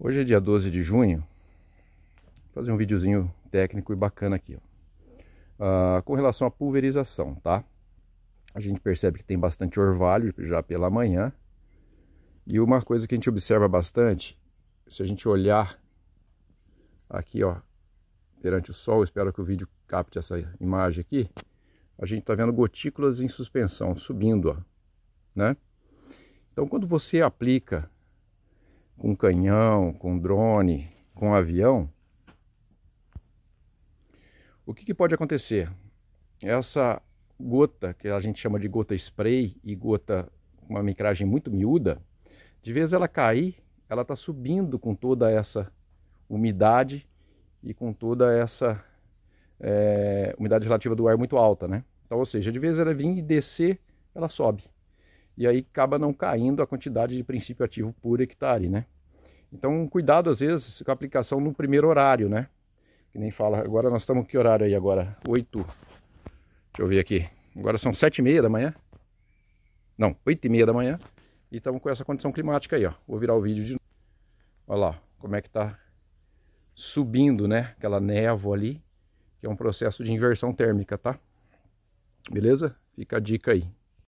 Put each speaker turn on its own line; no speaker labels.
Hoje é dia 12 de junho. Vou fazer um videozinho técnico e bacana aqui. Uh, com relação à pulverização, tá? A gente percebe que tem bastante orvalho já pela manhã. E uma coisa que a gente observa bastante, se a gente olhar aqui, ó, perante o sol, espero que o vídeo capte essa imagem aqui, a gente tá vendo gotículas em suspensão, subindo, ó, né? Então quando você aplica com canhão, com drone, com avião, o que, que pode acontecer? Essa gota, que a gente chama de gota spray e gota com uma micragem muito miúda, de vez ela cair, ela está subindo com toda essa umidade e com toda essa é, umidade relativa do ar muito alta, né? Então, ou seja, de vez ela vir e descer, ela sobe e aí acaba não caindo a quantidade de princípio ativo por hectare, tá né? Então, cuidado às vezes com a aplicação no primeiro horário, né? Que nem fala, agora nós estamos que horário aí agora? 8, deixa eu ver aqui, agora são 7 e meia da manhã, não, 8 e meia da manhã, e estamos com essa condição climática aí, ó, vou virar o vídeo de novo, olha lá, como é que tá subindo, né, aquela névoa ali, que é um processo de inversão térmica, tá? Beleza? Fica a dica aí.